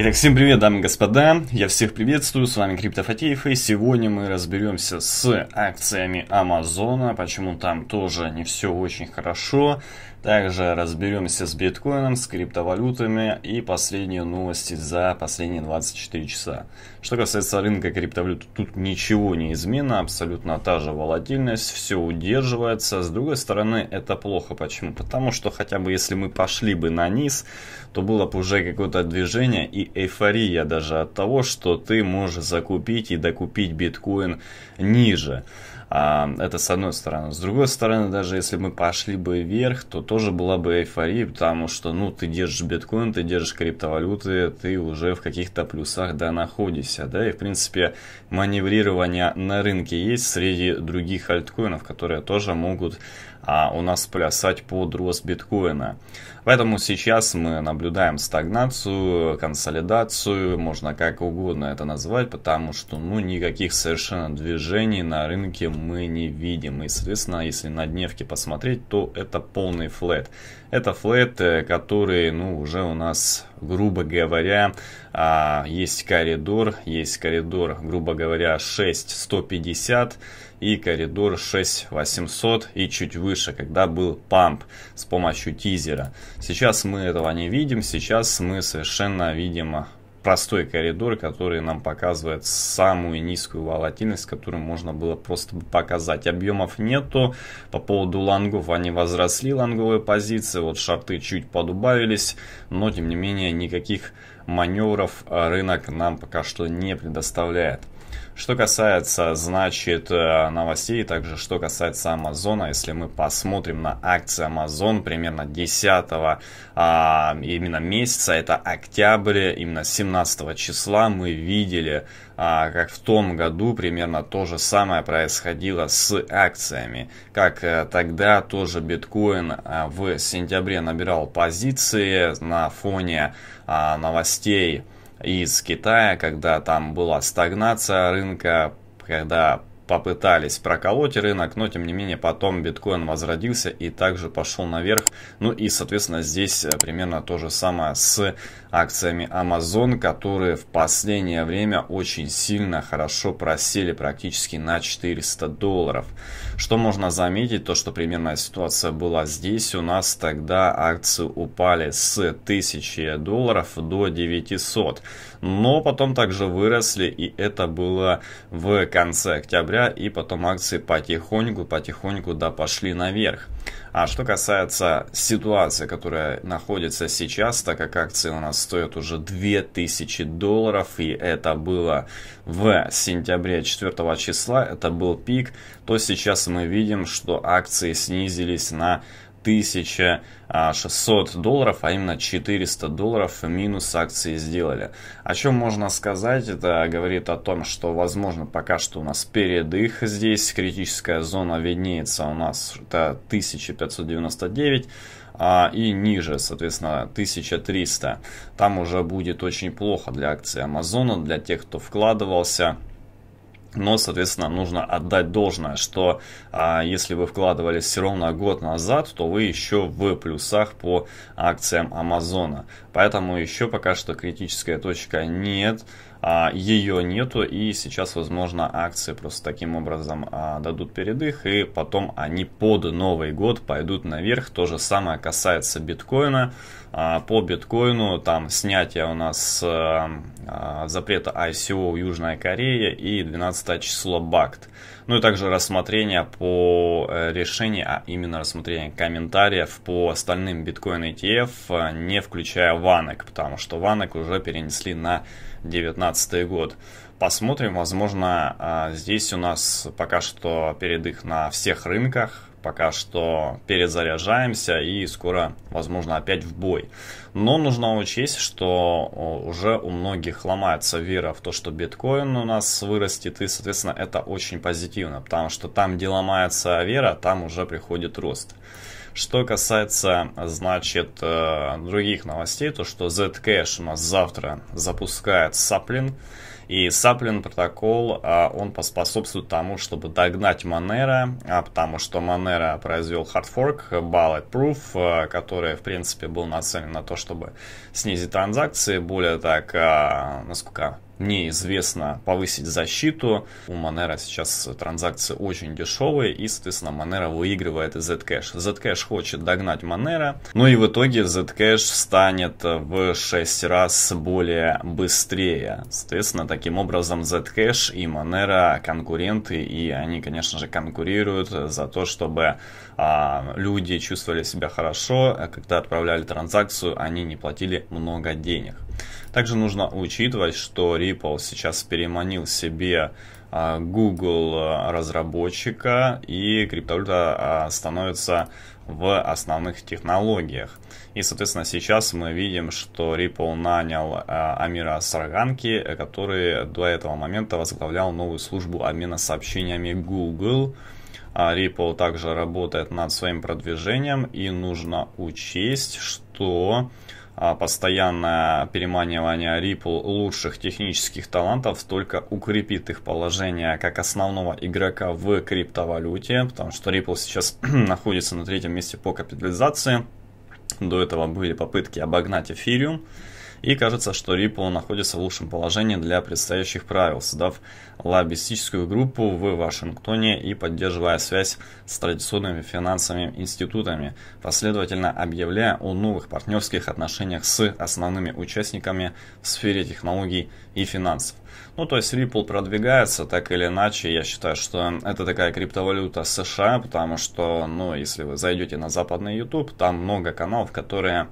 Итак, всем привет, дамы и господа, я всех приветствую, с вами Крипто Криптофатеев, и сегодня мы разберемся с акциями Амазона, почему там тоже не все очень хорошо, также разберемся с биткоином, с криптовалютами и последние новости за последние 24 часа. Что касается рынка криптовалют, тут ничего не измена, абсолютно та же волатильность, все удерживается. С другой стороны, это плохо. Почему? Потому что хотя бы если мы пошли бы на низ, то было бы уже какое-то движение и эйфория даже от того, что ты можешь закупить и докупить биткоин ниже. А, это с одной стороны. С другой стороны, даже если мы пошли бы вверх, то тоже была бы эйфория, потому что, ну, ты держишь биткоин, ты держишь криптовалюты, ты уже в каких-то плюсах, да, находишься, да, и, в принципе, маневрирование на рынке есть среди других альткоинов, которые тоже могут а, у нас плясать под рост биткоина. Поэтому сейчас мы наблюдаем стагнацию, консолидацию, можно как угодно это назвать, потому что ну, никаких совершенно движений на рынке мы не видим. И, соответственно, если на дневке посмотреть, то это полный флет. Это флет, э, который, ну, уже у нас, грубо говоря, а, есть коридор, есть коридор, грубо говоря, 6150 и коридор 6800 и чуть выше, когда был памп с помощью тизера. Сейчас мы этого не видим, сейчас мы совершенно видим простой коридор, который нам показывает самую низкую волатильность, которую можно было просто показать. Объемов нету. По поводу лонгов они возросли, лонговые позиции. Вот шарты чуть подубавились, но тем не менее никаких маневров а, рынок нам пока что не предоставляет. Что касается, значит, э, новостей, также что касается Амазона, если мы посмотрим на акции Amazon примерно 10 а, именно месяца, это октябрь, именно 17 числа мы видели, а, как в том году примерно то же самое происходило с акциями. Как а, тогда тоже биткоин а, в сентябре набирал позиции на фоне а, новостей, из Китая, когда там была стагнация рынка, когда попытались проколоть рынок, но тем не менее потом биткоин возродился и также пошел наверх. Ну и, соответственно, здесь э, примерно то же самое с акциями Amazon, которые в последнее время очень сильно хорошо просели практически на 400 долларов. Что можно заметить, то что примерная ситуация была здесь, у нас тогда акции упали с 1000 долларов до 900 но потом также выросли, и это было в конце октября, и потом акции потихоньку-потихоньку да пошли наверх. А что касается ситуации, которая находится сейчас, так как акции у нас стоят уже 2000 долларов, и это было в сентябре 4 числа, это был пик, то сейчас мы видим, что акции снизились на 1600 долларов, а именно 400 долларов минус акции сделали. О чем можно сказать? Это говорит о том, что возможно пока что у нас перед здесь критическая зона виднеется у нас это 1599 а, и ниже, соответственно, 1300. Там уже будет очень плохо для акции Амазона, для тех, кто вкладывался. Но, соответственно, нужно отдать должное, что а, если вы вкладывались все равно год назад, то вы еще в плюсах по акциям Амазона. Поэтому еще пока что критическая точка нет, а, ее нету, и сейчас, возможно, акции просто таким образом а, дадут передых, и потом они под Новый год пойдут наверх. То же самое касается биткоина. А, по биткоину, там снятие у нас а, запрета ICO Южной Корея и 12 число БАКТ. Ну и также рассмотрение по э, решению, а именно рассмотрение комментариев по остальным биткоин ETF, э, не включая Ванек, потому что Ванек уже перенесли на 2019 год. Посмотрим, возможно, а, здесь у нас пока что передых на всех рынках, пока что перезаряжаемся и скоро, возможно, опять в бой. Но нужно учесть, что уже у многих ломается вера в то, что биткоин у нас вырастет, и, соответственно, это очень позитивно, потому что там, где ломается вера, там уже приходит рост. Что касается, значит, э, других новостей, то что Zcash у нас завтра запускает саплин. И Саплин протокол, а, он поспособствует тому, чтобы догнать Манера, а, потому что Манера произвел хардфорк, Ballet Proof, а, который, в принципе, был нацелен на то, чтобы снизить транзакции, более так, насколько мне известно, повысить защиту. У Манера. сейчас транзакции очень дешевые, и, соответственно, Манера выигрывает из Zcash. Zcash хочет догнать Манера, ну и в итоге Zcash станет в 6 раз более быстрее. Соответственно, так Таким образом, Zcash и Monero а конкуренты, и они, конечно же, конкурируют за то, чтобы а, люди чувствовали себя хорошо, а когда отправляли транзакцию, они не платили много денег. Также нужно учитывать, что Ripple сейчас переманил себе а, Google разработчика и криптовалюта становится в основных технологиях. И, соответственно, сейчас мы видим, что Ripple нанял э, Амира Сарганки, э, который до этого момента возглавлял новую службу обмена сообщениями Google. А Ripple также работает над своим продвижением, и нужно учесть, что а постоянное переманивание Ripple лучших технических талантов только укрепит их положение как основного игрока в криптовалюте, потому что Ripple сейчас находится на третьем месте по капитализации. До этого были попытки обогнать эфириум. И кажется, что Ripple находится в лучшем положении для предстоящих правил, создав лоббистическую группу в Вашингтоне и поддерживая связь с традиционными финансовыми институтами, последовательно объявляя о новых партнерских отношениях с основными участниками в сфере технологий и финансов. Ну, то есть Ripple продвигается так или иначе. Я считаю, что это такая криптовалюта США, потому что, ну, если вы зайдете на западный YouTube, там много каналов, которые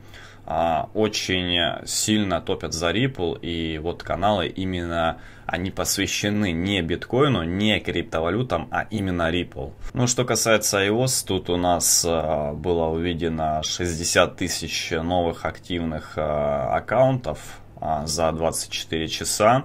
а, очень сильно топят за Ripple, и вот каналы именно они посвящены не биткоину, не криптовалютам, а именно Ripple. Ну, что касается iOS, тут у нас э, было увидено 60 тысяч новых активных а, аккаунтов за 24 часа.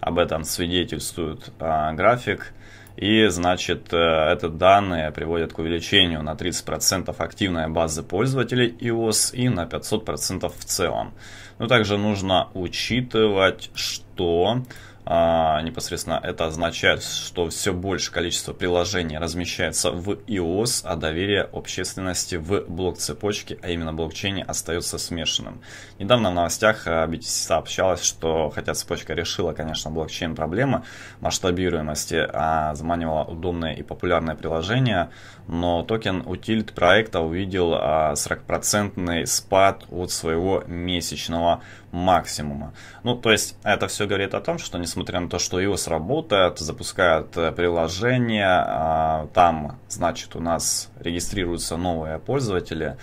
Об этом свидетельствует график. И, значит, э, это данные приводят к увеличению на 30% активной базы пользователей iOS и на 500% в целом. Но ну, также нужно учитывать, что а, непосредственно это означает, что все большее количество приложений размещается в iOS, а доверие общественности в блок-цепочке, а именно блокчейне, остается смешанным. Недавно в новостях BTC а, сообщалось, что хотя цепочка решила, конечно, блокчейн проблемы масштабируемости, а заманивала удобное и популярное приложение, но токен утилит проекта увидел 40% а, спад от своего месячного максимума. Ну, то есть это все говорит о том, что несмотря несмотря на то, что iOS работает, запускают э, приложение, а, там, значит, у нас регистрируются новые пользователи,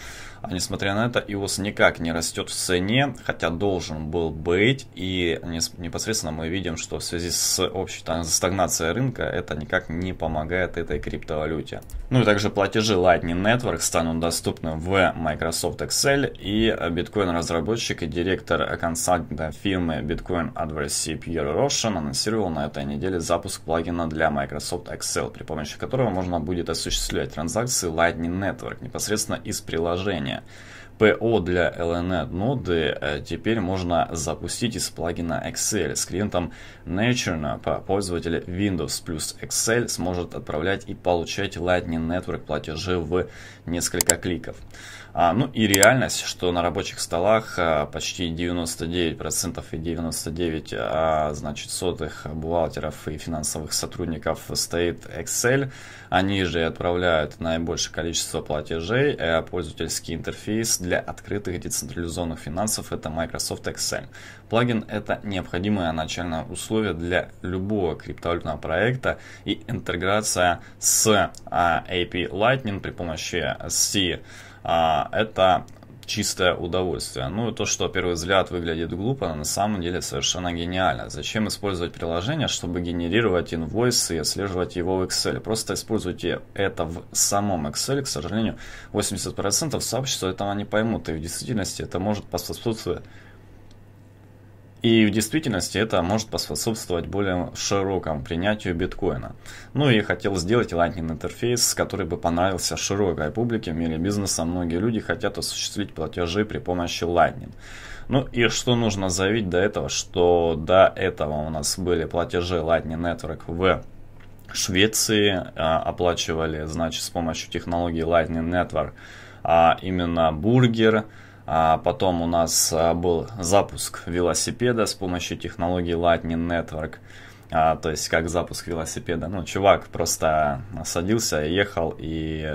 а несмотря на это, iOS никак не растет в цене, хотя должен был быть. И непосредственно мы видим, что в связи с общей там, стагнацией рынка это никак не помогает этой криптовалюте. Ну и также платежи Lightning Network станут доступны в Microsoft Excel. И биткоин-разработчик и директор консалтинга фирмы Bitcoin Advocacy Пьер Рошин анонсировал на этой неделе запуск плагина для Microsoft Excel, при помощи которого можно будет осуществлять транзакции Lightning Network непосредственно из приложения can't. ПО для LNN ноды э, теперь можно запустить из плагина Excel с клиентом Nature NatureNap. Э, пользователь Windows плюс Excel сможет отправлять и получать Lightning Network платежи в несколько кликов. А, ну и реальность, что на рабочих столах э, почти 99% и 99 значит, сотых бухгалтеров и финансовых сотрудников стоит Excel. Они же и отправляют наибольшее количество платежей, пользовательский интерфейс для открытых децентрализованных финансов – это Microsoft Excel Плагин – это необходимое начальное условие для любого криптовалютного проекта и интеграция с а, AP Lightning при помощи C а, – это чистое удовольствие. Ну, то, что, первый взгляд, выглядит глупо, на самом деле совершенно гениально. Зачем использовать приложение, чтобы генерировать инвойс и отслеживать его в Excel? Просто используйте это в самом Excel. К сожалению, 80% сообщества этого не поймут, и в действительности это может поспособствовать и в действительности это может поспособствовать более широкому принятию биткоина. Ну и хотел сделать Lightning интерфейс, который бы понравился широкой публике в мире бизнеса. Многие люди хотят осуществить платежи при помощи Lightning. Ну и что нужно заявить до этого, что до этого у нас были платежи Lightning Network в Швеции, а, оплачивали, значит, с помощью технологии Lightning Network, а именно бургер, бургер, а потом у нас а, был запуск велосипеда с помощью технологии Lightning Network. А, то есть как запуск велосипеда. Ну, чувак просто садился, ехал, и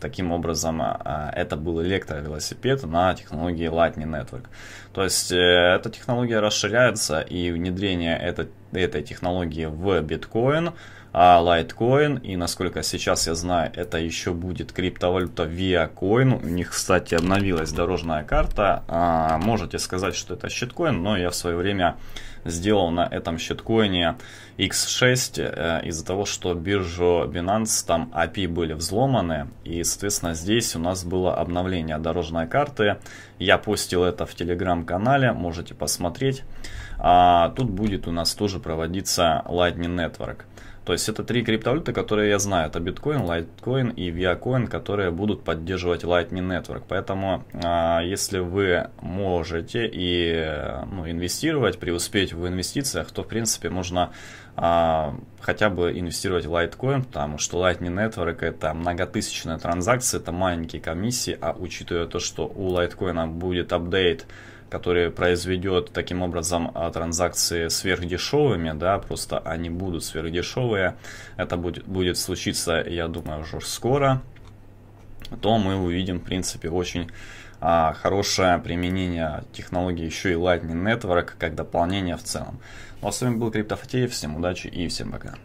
таким образом это был электровелосипед на технологии Lightning Network. То есть э, эта технология расширяется, и внедрение этой, этой технологии в биткоин – а Litecoin, и насколько сейчас я знаю, это еще будет криптовалюта ViaCoin. У них, кстати, обновилась дорожная карта. А, можете сказать, что это щиткоин, но я в свое время сделал на этом щиткоине X6 э, из-за того, что биржу Binance, там API были взломаны, и, соответственно, здесь у нас было обновление дорожной карты. Я постил это в телеграм-канале, можете посмотреть. А, тут будет у нас тоже проводиться Lightning Network. То есть это три криптовалюты, которые я знаю. Это биткоин, лайткоин и виакоин, которые будут поддерживать Lightning Network. Поэтому а, если вы можете и ну, инвестировать, преуспеть в инвестициях, то в принципе можно а, хотя бы инвестировать в лайткоин, потому что Lightning Network это многотысячная транзакция, это маленькие комиссии, а учитывая то, что у лайткоина будет апдейт, который произведет таким образом а, транзакции сверхдешевыми, да, просто они будут сверхдешевые, это будет, будет случиться, я думаю, уже скоро, то мы увидим, в принципе, очень а, хорошее применение технологии еще и Lightning Network как дополнение в целом. Ну с вами был Криптофатеев. Всем удачи и всем пока.